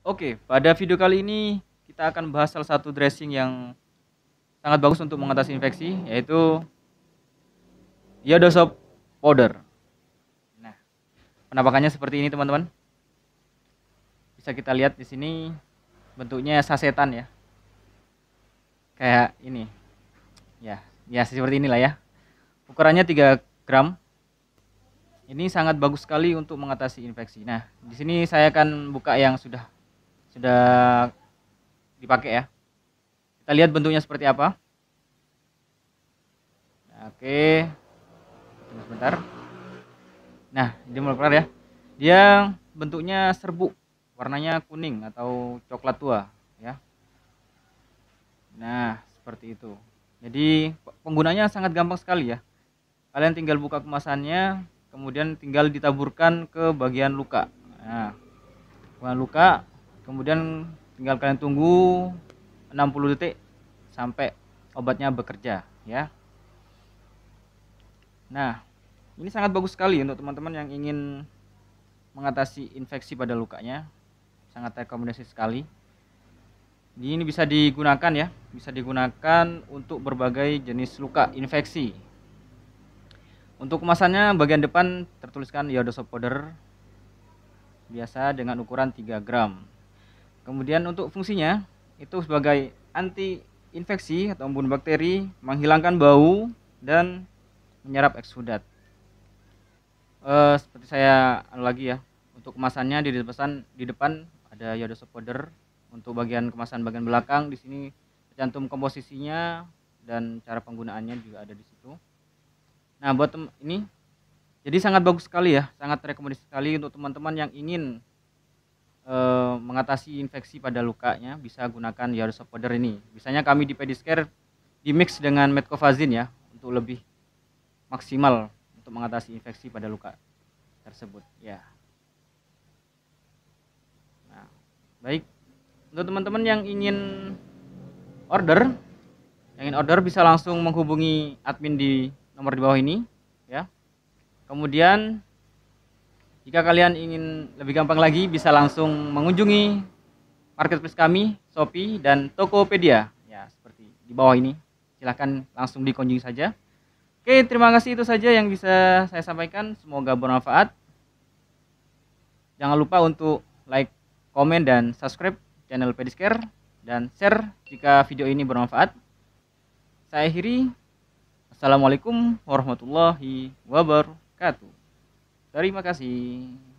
Oke, pada video kali ini kita akan bahas salah satu dressing yang sangat bagus untuk mengatasi infeksi, yaitu Yodosop powder. Nah, penampakannya seperti ini teman-teman. Bisa kita lihat di sini bentuknya sasetan ya. Kayak ini. Ya, ya seperti inilah ya. Ukurannya 3 gram. Ini sangat bagus sekali untuk mengatasi infeksi. Nah, di sini saya akan buka yang sudah sudah dipakai ya. Kita lihat bentuknya seperti apa. Nah, oke. Tunggu sebentar. Nah, dia mulai keluar ya. Dia bentuknya serbuk, warnanya kuning atau coklat tua ya. Nah, seperti itu. Jadi penggunanya sangat gampang sekali ya. Kalian tinggal buka kemasannya, kemudian tinggal ditaburkan ke bagian luka. Nah, bagian luka kemudian tinggal kalian tunggu 60 detik sampai obatnya bekerja ya nah ini sangat bagus sekali untuk teman-teman yang ingin mengatasi infeksi pada lukanya sangat rekomendasi sekali ini bisa digunakan ya bisa digunakan untuk berbagai jenis luka infeksi untuk kemasannya bagian depan tertuliskan yodosop powder biasa dengan ukuran 3 gram Kemudian untuk fungsinya itu sebagai anti infeksi atau membunuh bakteri, menghilangkan bau dan menyerap eksudat. E, seperti saya anu lagi ya, untuk kemasannya di depan di depan ada yodoso powder untuk bagian kemasan bagian belakang di sini tercantum komposisinya dan cara penggunaannya juga ada di situ. Nah, buat ini jadi sangat bagus sekali ya, sangat rekomendasi sekali untuk teman-teman yang ingin Eh, mengatasi infeksi pada lukanya bisa gunakan Yarsop powder ini. Biasanya kami di Pediscare mix dengan metkovazin ya untuk lebih maksimal untuk mengatasi infeksi pada luka tersebut ya. Nah, baik untuk teman-teman yang ingin order yang ingin order bisa langsung menghubungi admin di nomor di bawah ini ya. Kemudian jika kalian ingin lebih gampang lagi, bisa langsung mengunjungi marketplace kami, Shopee dan Tokopedia. Ya, seperti di bawah ini. Silahkan langsung dikunjungi saja. Oke, terima kasih itu saja yang bisa saya sampaikan. Semoga bermanfaat. Jangan lupa untuk like, komen, dan subscribe channel Pediscare. Dan share jika video ini bermanfaat. Saya akhiri. Assalamualaikum warahmatullahi wabarakatuh. Terima kasih.